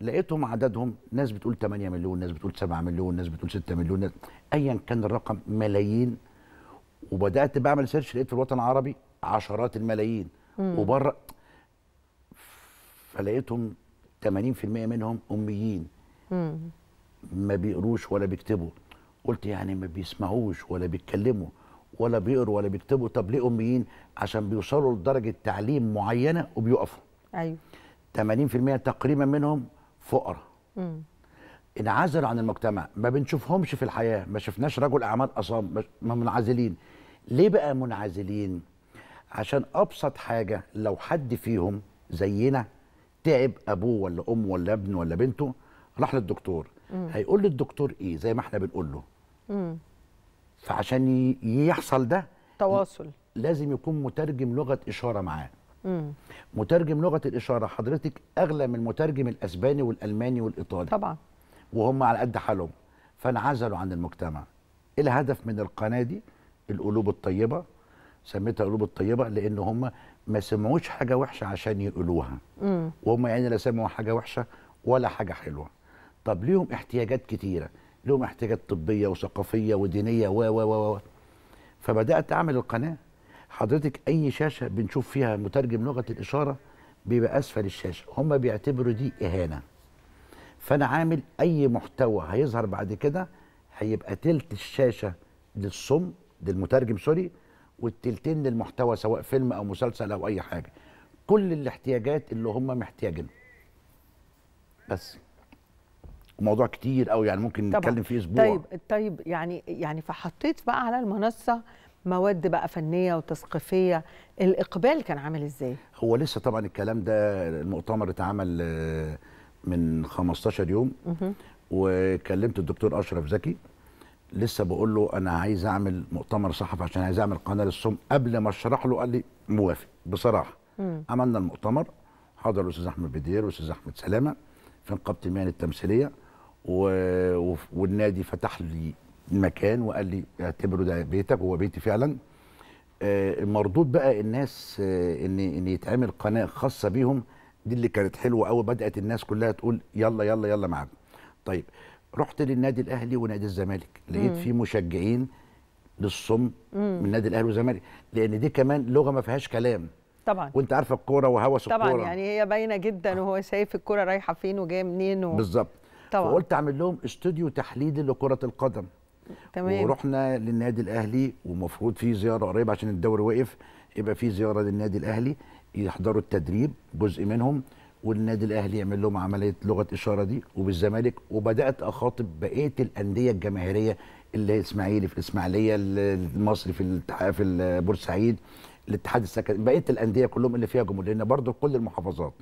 لقيتهم عددهم ناس بتقول 8 مليون ناس بتقول 7 مليون ناس بتقول 6 مليون ايا كان الرقم ملايين وبدات بعمل سيرش لقيت في الوطن العربي عشرات الملايين وبره فلقيتهم 80% منهم اميين ما بيقروش ولا بيكتبوا قلت يعني ما بيسمعوش ولا بيتكلموا ولا بيقروا ولا بيكتبوا طب ليه اميين عشان بيوصلوا لدرجه تعليم معينه وبيقفوا ايوه 80% تقريبا منهم فقراء انعزلوا عن المجتمع ما بنشوفهمش في الحياه ما شفناش رجل اعمال اصام ما منعزلين ليه بقى منعزلين عشان ابسط حاجه لو حد فيهم زينا تعب ابوه ولا امه ولا ابنه ولا بنته راح للدكتور مم. هيقول للدكتور ايه زي ما احنا بنقول له مم. فعشان يحصل ده تواصل لازم يكون مترجم لغه اشاره معاه مم. مترجم لغه الاشاره حضرتك اغلى من المترجم الاسباني والالماني والايطالي طبعا وهم على قد حالهم فانعزلوا عن المجتمع إيه الهدف من القناه دي القلوب الطيبه سميتها قلوب الطيبه لان هم ما سمعوش حاجه وحشه عشان يقولوها وهم يعني لا سمعوا حاجه وحشه ولا حاجه حلوه طب ليهم احتياجات كتيره لهم احتياجات طبيه وثقافيه ودينيه و و و فبدات اعمل القناه حضرتك اي شاشه بنشوف فيها مترجم لغه الاشاره بيبقى اسفل الشاشه هم بيعتبروا دي اهانه فانا عامل اي محتوى هيظهر بعد كده هيبقى تلت الشاشه للصم للمترجم سوري والتلتين للمحتوى سواء فيلم او مسلسل او اي حاجه كل الاحتياجات اللي هم محتاجينها بس موضوع كتير قوي يعني ممكن طبعا. نتكلم فيه اسبوع طيب طيب يعني يعني فحطيت بقى على المنصه مواد بقى فنيه وتثقيفيه الاقبال كان عامل ازاي هو لسه طبعا الكلام ده المؤتمر اتعمل آه، من 15 يوم وكلمت الدكتور اشرف زكي لسه بقول له انا عايز اعمل مؤتمر صحفي عشان عايز اعمل قناه للصوم قبل ما اشرح له قال لي موافق بصراحه عملنا المؤتمر حضر الاستاذ احمد بدير والاستاذ احمد سلامه في نقابه المهن التمثيليه و... والنادي فتح لي المكان وقال لي اعتبره ده بيتك هو بيتي فعلا آه، المردود بقى الناس آه، ان ان يتعمل قناه خاصه بيهم دي اللي كانت حلوه قوي بدات الناس كلها تقول يلا يلا يلا معاكم طيب رحت للنادي الاهلي ونادي الزمالك لقيت في مشجعين للصم من النادي الاهلي والزمالك لان دي كمان لغه ما فيهاش كلام طبعا وانت عارفه الكوره وهوس الكوره طبعا يعني هي باينه جدا وهو شايف الكوره رايحه فين وجايه منين و... بالظبط طبعا فقلت اعمل لهم استوديو تحليلي لكره القدم تمام ورحنا للنادي الاهلي ومفروض في زياره قريبه عشان الدوري وقف يبقى في زياره للنادي الاهلي يحضروا التدريب جزء منهم والنادي الاهلي يعمل لهم عمليه لغه اشاره دي وبالزمالك وبدات اخاطب بقيه الانديه الجماهيريه اللي اسماعيلي في الاسماعيليه المصري في في بورسعيد الاتحاد السكن بقيه الانديه كلهم اللي فيها جمهور لان برضه كل المحافظات